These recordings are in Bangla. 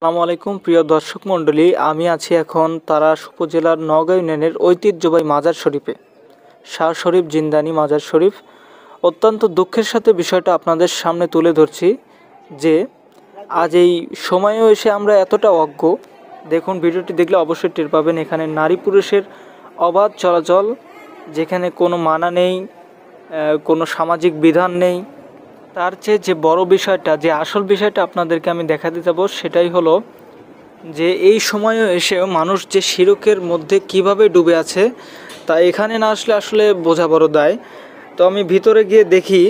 আসসালামু আলাইকুম প্রিয় দর্শক মণ্ডলী আমি আছি এখন তারাস উপজেলার নগাঁও ইউনিয়নের ঐতিহ্যবাহী মাজার শরীফে শাহ শরীফ জিন্দানি মাজার শরীফ অত্যন্ত দুঃখের সাথে বিষয়টা আপনাদের সামনে তুলে ধরছি যে আজ এই সময়েও এসে আমরা এতটা অজ্ঞ দেখুন ভিডিওটি দেখলে অবশ্যই টের পাবেন এখানে নারী পুরুষের অবাধ চলাচল যেখানে কোনো মানা নেই কোনো সামাজিক বিধান নেই তার চেয়ে যে বড় বিষয়টা যে আসল বিষয়টা আপনাদেরকে আমি দেখা দিতে যাব সেটাই হলো যে এই সময়ও এসেও মানুষ যে শিরকের মধ্যে কিভাবে ডুবে আছে তা এখানে না আসলে আসলে বোঝা বড় দায় তো আমি ভিতরে গিয়ে দেখি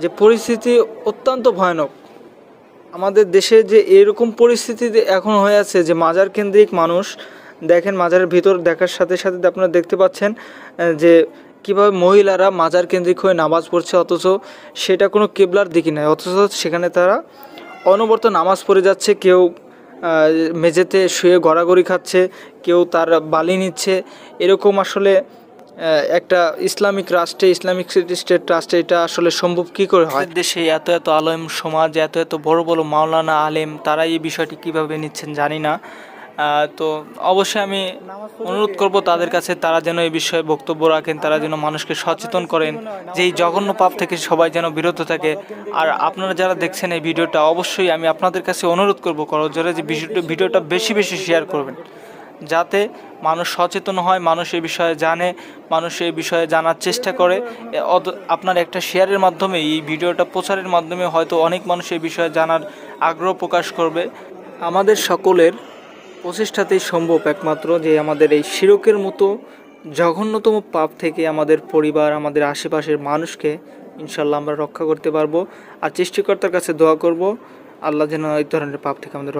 যে পরিস্থিতি অত্যন্ত ভয়ানক আমাদের দেশে যে এরকম পরিস্থিতি এখন হয়ে আছে যে মাজার কেন্দ্রিক মানুষ দেখেন মাজারের ভিতর দেখার সাথে সাথে আপনারা দেখতে পাচ্ছেন যে কিভাবে মহিলারা মাজার কেন্দ্রিক হয়ে নামাজ পড়ছে অথচ সেটা কোনো কেবলার দিকে নয় অথচ সেখানে তারা অনবরত নামাজ পড়ে যাচ্ছে কেউ মেঝেতে শুয়ে গড়াগড়ি খাচ্ছে কেউ তার বালি নিচ্ছে এরকম আসলে একটা ইসলামিক রাষ্ট্রে ইসলামিক স্টেট রাষ্ট্রে এটা আসলে সম্ভব কি করে হয় দেশে এত এত আলেম সমাজ এত এত বড় বড় মাওলানা আলেম তারা এই বিষয়টি কিভাবে নিচ্ছেন জানি না তো অবশ্যই আমি অনুরোধ করব তাদের কাছে তারা যেন এই বিষয়ে বক্তব্য রাখেন তারা যেন মানুষকে সচেতন করেন যে এই জঘন্য পাপ থেকে সবাই যেন বিরত থাকে আর আপনারা যারা দেখছেন এই ভিডিওটা অবশ্যই আমি আপনাদের কাছে অনুরোধ করব যারা যে ভিডিওটা বেশি বেশি শেয়ার করবেন যাতে মানুষ সচেতন হয় মানুষ এই বিষয়ে জানে মানুষ এই বিষয়ে জানার চেষ্টা করে আপনার একটা শেয়ারের মাধ্যমে এই ভিডিওটা প্রচারের মাধ্যমে হয়তো অনেক মানুষ এই বিষয়ে জানার আগ্রহ প্রকাশ করবে আমাদের সকলের প্রচেষ্টাতেই সম্ভব একমাত্র যে আমাদের এই শিরকের মতো জঘন্যতম পাপ থেকে আমাদের পরিবার আমাদের আশেপাশের মানুষকে ইনশাল্লাহ আমরা রক্ষা করতে পারবো আর চেষ্টিকর্তার কাছে দোয়া করব আল্লাহ যেন এই ধরনের পাপ থেকে আমাদের